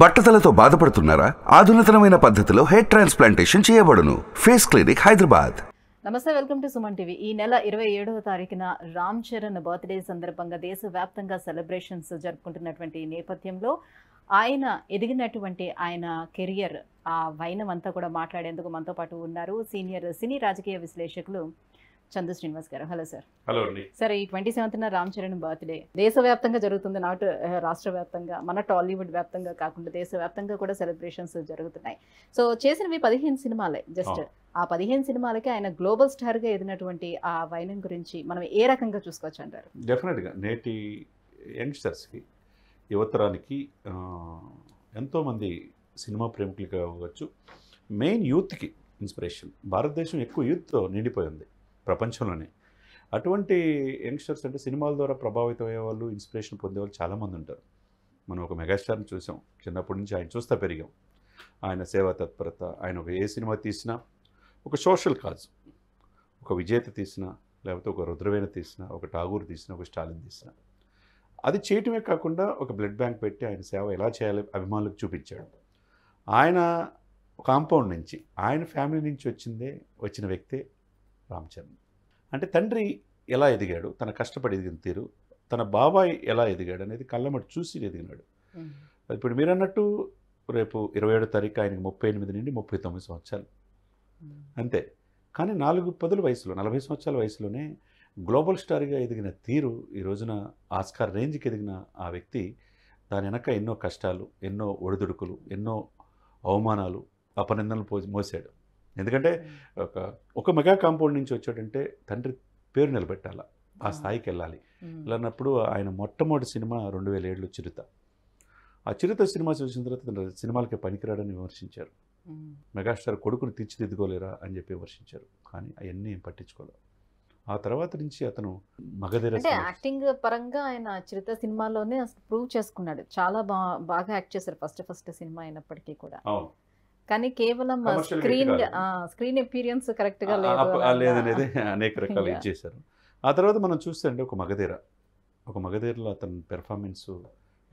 బట్టతలతో బాధపడుతున్నారా ఆధునితనమైన పద్ధతిలో హెయిర్ ట్రాన్స్ప్లాంటేషన్ చేయబడును ఫేస్ క్లినిక్ హైదరాబాద్ నమస్తే వెల్కమ్ టు సుమన్ టీవీ ఈ నెల ఇరవై ఏడవ తారీఖున రామ్ చరణ్ బర్త్డే సందర్భంగా దేశవ్యాప్తంగా సెలబ్రేషన్స్ జరుపుకుంటున్నటువంటి నేపథ్యంలో ఆయన ఎదిగినటువంటి ఆయన కెరియర్ ఆ వైనం అంతా కూడా మాట్లాడేందుకు మనతో పాటు ఉన్నారు సీనియర్ సినీ రాజకీయ విశ్లేషకులు చందు శ్రీనివాస్ గారు హలో సార్ హలో అండి సార్ ఈ ట్వంటీ సెవెంత్న రామ్ చరణ్ బర్త్డే దేశవ్యాప్తంగా జరుగుతుంది నాటు రాష్ట్ర వ్యాప్తంగా మన టాలీవుడ్ వ్యాప్తంగా కాకుండా దేశవ్యాప్తంగా కూడా సెలబ్రేషన్స్ జరుగుతున్నాయి సో చేసినవి పదిహేను సినిమాలే జస్ట్ ఆ పదిహేను సినిమాలకి ఆయన గ్లోబల్ స్టార్గా ఎదినటువంటి ఆ వైనం గురించి మనం ఏ రకంగా చూసుకోవచ్చు అంటారు డెఫినెట్గా నేటి కి యువతరానికి ఎంతోమంది సినిమా ప్రేమికులు కావచ్చు మెయిన్ యూత్కి ఇన్స్పిరేషన్ భారతదేశం ఎక్కువ యూత్ నిండిపోయి ఉంది ప్రపంచంలోనే అటువంటి యంగ్స్టర్స్ అంటే సినిమాల ద్వారా ప్రభావితం అయ్యేవాళ్ళు ఇన్స్పిరేషన్ పొందేవాళ్ళు చాలామంది ఉంటారు మనం ఒక మెగాస్టార్ని చూసాం చిన్నప్పటి నుంచి ఆయన చూస్తా పెరిగాం ఆయన సేవా తత్పరత ఆయన ఒక ఏ సినిమా తీసినా ఒక సోషల్ కాజ్ ఒక విజేత తీసినా లేకపోతే ఒక రుద్రవేణ తీసినా ఒక ఠాగూర్ తీసినా ఒక స్టాలిన్ తీసినా అది చేయటమే కాకుండా ఒక బ్లడ్ బ్యాంక్ పెట్టి ఆయన సేవ ఎలా చేయాలి అభిమానులకు చూపించాడు ఆయన కాంపౌండ్ నుంచి ఆయన ఫ్యామిలీ నుంచి వచ్చిందే వచ్చిన వ్యక్తే రామచరణ్ అంటే తండ్రి ఎలా ఎదిగాడు తన కష్టపడి ఎదిగిన తీరు తన బాబాయ్ ఎలా ఎదిగాడు అనేది కళ్ళమటి చూసి ఎదిగినాడు ఇప్పుడు మీరు అన్నట్టు రేపు ఇరవై ఏడో తారీఖు ఆయనకి ముప్పై ఎనిమిది నుండి ముప్పై తొమ్మిది సంవత్సరాలు అంతే కానీ నాలుగు పదుల వయసులో నలభై సంవత్సరాల వయసులోనే గ్లోబల్ స్టార్గా ఎదిగిన తీరు ఈ రోజున ఆస్కార్ రేంజ్కి ఎదిగిన ఆ వ్యక్తి దాని వెనక ఎన్నో కష్టాలు ఎన్నో ఒడిదుడుకులు ఎన్నో అవమానాలు అపనిందనలు మోసాడు ఎందుకంటే ఒక ఒక మెగా కాంపౌండ్ నుంచి వచ్చాడంటే తండ్రి పేరు నిలబెట్టాల ఆ స్థాయికి వెళ్ళాలి వెళ్ళినప్పుడు ఆయన మొట్టమొదటి సినిమా రెండు వేల ఏడులో చిరుత ఆ చిరుత సినిమా చూసిన తర్వాత సినిమాలకి పనికిరాడని విమర్శించారు మెగాస్టార్ కొడుకుని తీర్చిదిద్దుకోలేరా అని చెప్పి విమర్శించారు కానీ అవన్నీ ఏం పట్టించుకోలేదు ఆ తర్వాత నుంచి అతను మగధీర యాక్టింగ్ పరంగా ఆయన చిరుత సినిమాలోనే ప్రూవ్ చేసుకున్నాడు చాలా బాగా యాక్ట్ చేశారు ఫస్ట్ ఫస్ట్ సినిమా అయినప్పటికీ కూడా కానీ కేవలం స్క్రీన్ స్క్రీన్ ఎపీరియన్స్ కరెక్ట్ గా లేదు అనేది అనేక రకాలు చేశారు ఆ తర్వాత మనం చూస్తే అండి ఒక మగధీర ఒక మగధీరలో అతని పెర్ఫార్మెన్స్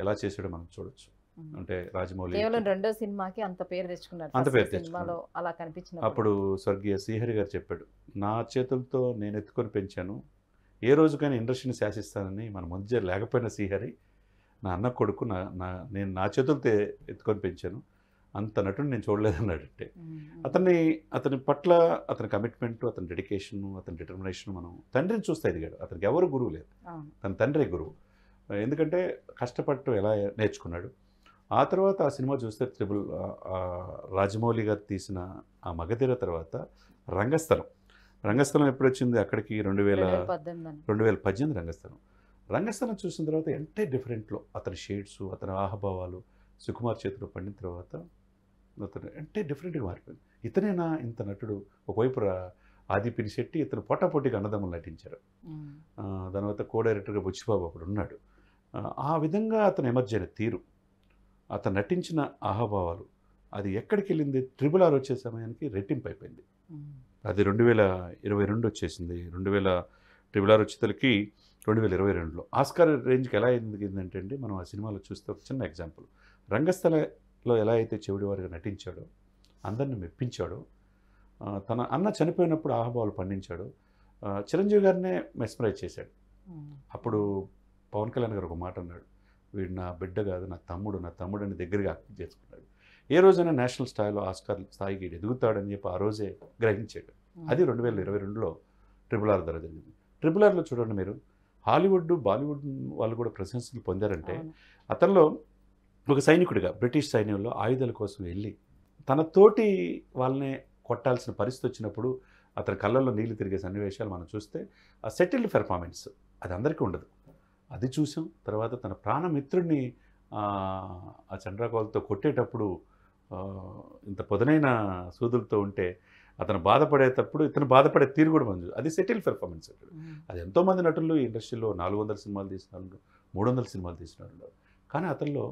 ఎలా చేసాడో మనం చూడొచ్చు అంటే రాజమౌళి కేవలం రెండో సినిమాకి అంత పేరు తెచ్చుకున్నారు అంత పేరు సినిమాలో అలా కనిపించింది అప్పుడు స్వర్గీయ శ్రీహరి గారు చెప్పాడు నా చేతులతో నేను ఎత్తుకొని పెంచాను ఏ రోజుకైనా ఇండస్ట్రీని శాసిస్తానని మన మధ్య లేకపోయిన శ్రీహరి నా అన్న కొడుకు నా నా నేను నా చేతులతో ఎత్తుకొని పెంచాను అంత నటుని నేను చూడలేదన్నాడంటే అతన్ని అతని పట్ల అతని కమిట్మెంట్ అతని డెడికేషన్ అతని డిటర్మినేషన్ మనం తండ్రిని చూస్తే ఎదిగాడు అతనికి ఎవరు గురువు లేదు తన తండ్రి గురువు ఎందుకంటే కష్టపడటం ఎలా నేర్చుకున్నాడు ఆ తర్వాత ఆ సినిమా చూస్తే త్రిబుల్ రాజమౌళి గారు తీసిన ఆ మగధీర తర్వాత రంగస్థలం రంగస్థలం ఎప్పుడు వచ్చింది అక్కడికి రెండు వేల రెండు వేల పద్దెనిమిది రంగస్థలం రంగస్థలం చూసిన తర్వాత ఎంటే డిఫరెంట్లో అతని షేడ్స్ అతని ఆహభావాలు సుకుమార్ చేతిలో పండిన తర్వాత అతను అంటే డిఫరెంట్గా మారిపోయింది ఇతనేనా ఇంత నటుడు ఒకవైపు ఆదిపిని శెట్టి ఇతను పోటాపోటీగా అన్నదమ్ములు నటించారు దాని తర్వాత కో డైరెక్టర్గా బుచ్చిబాబు అప్పుడు ఉన్నాడు ఆ విధంగా అతను ఎమర్జీ అయిన తీరు అతను నటించిన ఆహాభావాలు అది ఎక్కడికి వెళ్ళింది ట్రిపుల్ ఆర్ వచ్చే సమయానికి రెట్టింపు అయిపోయింది అది రెండు వేల ఇరవై రెండు వచ్చేసింది రెండు వేల ట్రిపుల్ ఆర్ వచ్చేతలకి రెండు వేల ఇరవై రెండులో ఆస్కార్ రేంజ్కి ఎలా ఎదిగిందంటే అండి మనం ఆ సినిమాలో చూస్తే ఒక చిన్న ఎగ్జాంపుల్ రంగస్థల లో ఎలా అయితే చెవిడివారిగా నటించాడో అందరిని మెప్పించాడో తన అన్న చనిపోయినప్పుడు ఆహభావాలు పండించాడు చిరంజీవి గారినే మెస్మరైజ్ చేశాడు అప్పుడు పవన్ కళ్యాణ్ గారు ఒక మాట అన్నాడు వీడు నా బిడ్డ కాదు నా తమ్ముడు నా తమ్ముడు అని దగ్గరగా అర్థం చేసుకున్నాడు ఏ రోజైనా నేషనల్ స్థాయిలో ఆస్కార్ స్థాయికి ఎదుగుతాడని చెప్పి ఆ రోజే గ్రహించాడు అది రెండు వేల ఇరవై రెండులో ట్రిపుల్ ఆర్ ద్వారా జరిగింది ట్రిపుల్ ఆర్లో చూడండి మీరు హాలీవుడ్ బాలీవుడ్ వాళ్ళు కూడా ప్రశంసలు పొందారంటే అతనిలో ఒక సైనికుడిగా బ్రిటిష్ సైన్యంలో ఆయుధాల కోసం వెళ్ళి తన తోటి వాళ్ళనే కొట్టాల్సిన పరిస్థితి వచ్చినప్పుడు అతని కళ్ళల్లో నీళ్లు తిరిగే సన్నివేశాలు మనం చూస్తే ఆ సెటిల్డ్ పెర్ఫార్మెన్స్ అది అందరికీ ఉండదు అది చూసాం తర్వాత తన ప్రాణమిత్రుడిని ఆ చండ్రకోలతో కొట్టేటప్పుడు ఇంత పొదనైన సూదులతో ఉంటే అతను బాధపడేటప్పుడు ఇతను బాధపడే తీరు కూడా మనం అది సెటిల్ పెర్ఫార్మెన్స్ అక్కడ అది ఎంతోమంది నటులు ఈ ఇండస్ట్రీలో నాలుగు వందల సినిమాలు తీసిన వాళ్ళు మూడు వందల సినిమాలు తీసిన వాళ్ళు కానీ అతనిలో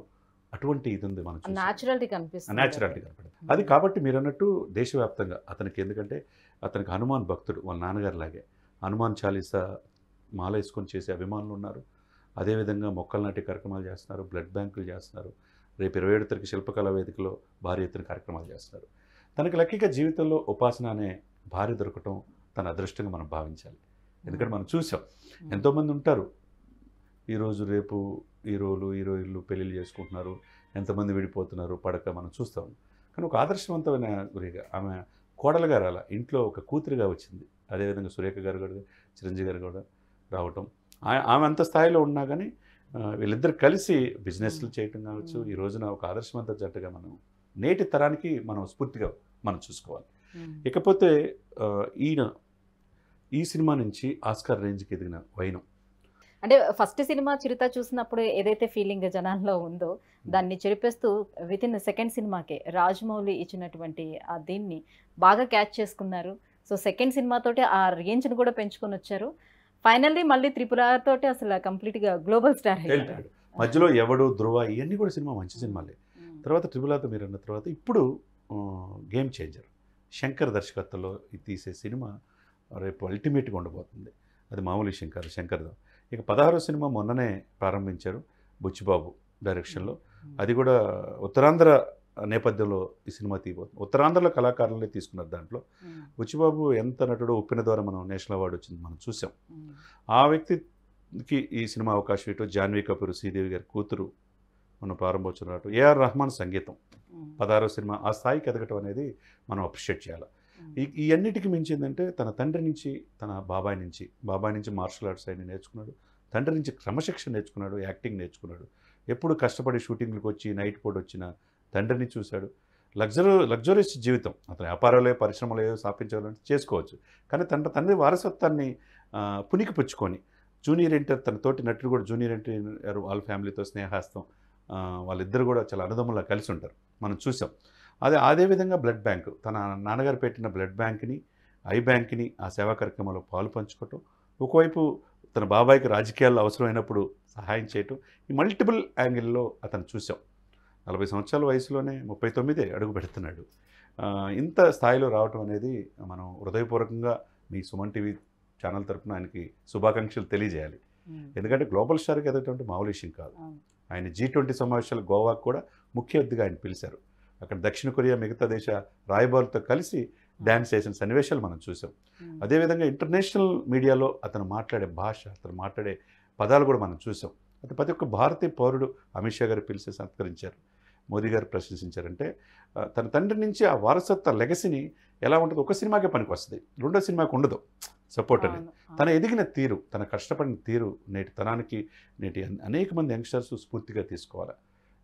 అటువంటి ఇది ఉంది మనం న్యాచురల్టీ కనిపిస్తుంది న్యాచురాలిటీ కనపడుతుంది hmm. అది కాబట్టి మీరు అన్నట్టు దేశవ్యాప్తంగా అతనికి ఎందుకంటే అతనికి హనుమాన్ భక్తుడు వాళ్ళ నాన్నగారు లాగే హనుమాన్ చాలీసా మాల వేసుకొని చేసే అభిమానులు ఉన్నారు అదేవిధంగా మొక్కలు నాటి కార్యక్రమాలు చేస్తున్నారు బ్లడ్ బ్యాంకులు చేస్తున్నారు రేపు ఇరవై ఏడు తరగతి శిల్పకళా వేదికలో భారీ ఎత్తున కార్యక్రమాలు చేస్తున్నారు తనకి లక్కిగా జీవితంలో ఉపాసన అనే భార్య దొరకటం తన అదృష్టంగా మనం భావించాలి ఎందుకంటే hmm. మనం చూసాం hmm. ఎంతోమంది ఉంటారు ఈరోజు రేపు హీరోలు హీరోయిన్లు పెళ్ళిళ్ళు చేసుకుంటున్నారు ఎంతమంది విడిపోతున్నారు పడక మనం చూస్తాం కానీ ఒక ఆదర్శవంతమైన గురిగా ఆమె గారు అలా ఇంట్లో ఒక కూతురుగా వచ్చింది అదేవిధంగా సురేఖ గారు కూడా చిరంజీవి గారు కూడా రావటం ఆమె అంత స్థాయిలో ఉన్నా కానీ వీళ్ళిద్దరు కలిసి బిజినెస్లు చేయటం కావచ్చు ఈ రోజున ఒక ఆదర్శవంత జట్టుగా మనం నేటి తరానికి మనం స్ఫూర్తిగా మనం చూసుకోవాలి ఇకపోతే ఈయన ఈ సినిమా నుంచి ఆస్కార్ రేంజ్కి ఎదిగిన వైనం అంటే ఫస్ట్ సినిమా చిరుత చూసినప్పుడు ఏదైతే ఫీలింగ్ జనాల్లో ఉందో దాన్ని చెరిపేస్తూ విత్ ఇన్ సెకండ్ సినిమాకే రాజమౌళి ఇచ్చినటువంటి ఆ దీన్ని బాగా క్యాచ్ చేసుకున్నారు సో సెకండ్ సినిమాతోటి ఆ రేంజ్ను కూడా పెంచుకొని వచ్చారు ఫైనల్లీ మళ్ళీ త్రిపుల తోటి అసలు కంప్లీట్గా గ్లోబల్ స్టార్ అయ్యారు మధ్యలో ఎవడు ధృవ ఇవన్నీ కూడా సినిమా మంచి సినిమాలే తర్వాత త్రిపులతో మీరు అన్న తర్వాత ఇప్పుడు గేమ్ చేంజర్ శంకర్ దర్శకత్వంలో తీసే సినిమా రేపు అల్టిమేట్గా ఉండబోతుంది అది మామూలు శంకర్ శంకర్ ఇక పదహారో సినిమా మొన్ననే ప్రారంభించారు బుచ్చిబాబు డైరెక్షన్లో అది కూడా ఉత్తరాంధ్ర నేపథ్యంలో ఈ సినిమా తీయబోతుంది ఉత్తరాంధ్రలో కళాకారులే తీసుకున్నారు దాంట్లో బుచ్చిబాబు ఎంత నటుడో ఉప్పిన ద్వారా మనం నేషనల్ అవార్డు వచ్చింది మనం చూసాం ఆ వ్యక్తికి ఈ సినిమా అవకాశం ఇటు జాన్వీ కపూర్ శ్రీదేవి గారి కూతురు మనం ప్రారంభించిన ఏఆర్ రహమాన్ సంగీతం పదహారో సినిమా ఆ స్థాయికి ఎదగటం అనేది మనం అప్రిషియేట్ చేయాలి ఈ ఇవన్నిటికి ఏంటంటే తన తండ్రి నుంచి తన బాబాయ్ నుంచి బాబాయ్ నుంచి మార్షల్ ఆర్ట్స్ ఆయన నేర్చుకున్నాడు తండ్రి నుంచి క్రమశిక్షణ నేర్చుకున్నాడు యాక్టింగ్ నేర్చుకున్నాడు ఎప్పుడు కష్టపడి షూటింగ్లకు వచ్చి నైట్ పూట వచ్చిన తండ్రిని చూశాడు లగ్జర లగ్జరీస్ జీవితం అతను వ్యాపారాలే పరిశ్రమలే స్థాపించాలంటే చేసుకోవచ్చు కానీ తండ్రి తండ్రి వారసత్వాన్ని పుచ్చుకొని జూనియర్ ఎంటర్ తన తోటి నటుడు కూడా జూనియర్ ఎంటర్ వాళ్ళ ఫ్యామిలీతో స్నేహాస్తం వాళ్ళిద్దరు కూడా చాలా అనుదములా కలిసి ఉంటారు మనం చూసాం అదే అదేవిధంగా బ్లడ్ బ్యాంకు తన నాన్నగారు పెట్టిన బ్లడ్ బ్యాంక్ని ఐ బ్యాంక్ని ఆ సేవా కార్యక్రమంలో పాలు పంచుకోవటం ఒకవైపు తన బాబాయికి రాజకీయాల్లో అవసరమైనప్పుడు సహాయం చేయటం ఈ మల్టిపుల్ యాంగిల్లో అతను చూసాం నలభై సంవత్సరాల వయసులోనే ముప్పై తొమ్మిదే అడుగు పెడుతున్నాడు ఇంత స్థాయిలో రావటం అనేది మనం హృదయపూర్వకంగా మీ సుమన్ టీవీ ఛానల్ తరఫున ఆయనకి శుభాకాంక్షలు తెలియజేయాలి ఎందుకంటే గ్లోబల్ స్టార్కి ఎదగటం మామూలు విషయం కాదు ఆయన జీ ట్వంటీ సమావేశాలు గోవాకు కూడా ముఖ్య అతిథిగా ఆయన పిలిచారు అక్కడ దక్షిణ కొరియా మిగతా దేశ రాయబారులతో కలిసి డ్యాన్స్ చేసిన సన్నివేశాలు మనం చూసాం అదేవిధంగా ఇంటర్నేషనల్ మీడియాలో అతను మాట్లాడే భాష అతను మాట్లాడే పదాలు కూడా మనం చూసాం అయితే ప్రతి ఒక్క భారతీయ పౌరుడు అమిత్ షా గారు పిలిచి సత్కరించారు మోదీ గారు ప్రశంసించారంటే తన తండ్రి నుంచి ఆ వారసత్వ లెగసీని ఎలా ఉంటుందో ఒక సినిమాకే పనికి వస్తుంది రెండో సినిమాకి ఉండదు సపోర్ట్ అనేది తన ఎదిగిన తీరు తన కష్టపడిన తీరు నేటి తనానికి నేటి అనేక మంది యంగ్స్టర్స్ స్ఫూర్తిగా తీసుకోవాలి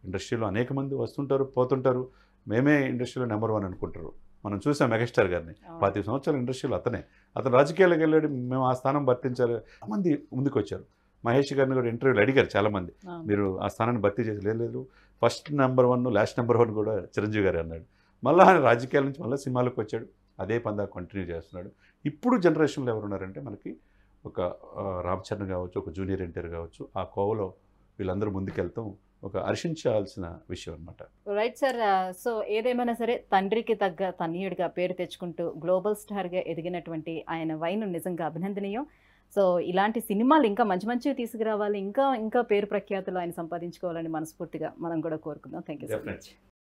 ఇండస్ట్రీలో అనేక మంది వస్తుంటారు పోతుంటారు మేమే ఇండస్ట్రీలో నెంబర్ వన్ అనుకుంటారు మనం చూసాం మెగాస్టార్ గారిని పాతి సంవత్సరాల ఇండస్ట్రీలో అతనే అతను రాజకీయాలకు వెళ్ళాడు మేము ఆ స్థానం భర్తించాలి మంది ముందుకు వచ్చారు మహేష్ గారిని కూడా ఇంటర్వ్యూలు అడిగారు చాలామంది మీరు ఆ స్థానాన్ని భర్తీ చేసి లేదు first number one last number one కూడా చిరంజీవి గారు అన్నాడు మళ్ళీ రాజకీయాల నుంచి మళ్ళీ సినిమాలకు వచ్చాడు అదే పందా కంటిన్యూ చేస్తున్నాడు ఇప్పుడు జనరేషన్లో ఎవరున్నారంటే మనకి ఒక రామ్ చరణ్ కావచ్చు ఒక జూనియర్ ఎన్టీఆర్ కావచ్చు ఆ కోవలో వీళ్ళందరూ ముందుకెళ్తాం ఒక హర్షించాల్సిన విషయం అనమాట రైట్ సార్ సో ఏదేమైనా సరే తండ్రికి తగ్గ తనయుడిగా పేరు తెచ్చుకుంటూ గ్లోబల్ స్టార్గా ఎదిగినటువంటి ఆయన వైను నిజంగా అభినందనీయం సో ఇలాంటి సినిమాలు ఇంకా మంచి మంచివి తీసుకురావాలి ఇంకా ఇంకా పేరు ప్రఖ్యాతులు ఆయన సంపాదించుకోవాలని మనస్ఫూర్తిగా మనం కూడా కోరుకుందాం థ్యాంక్ యూ సో మచ్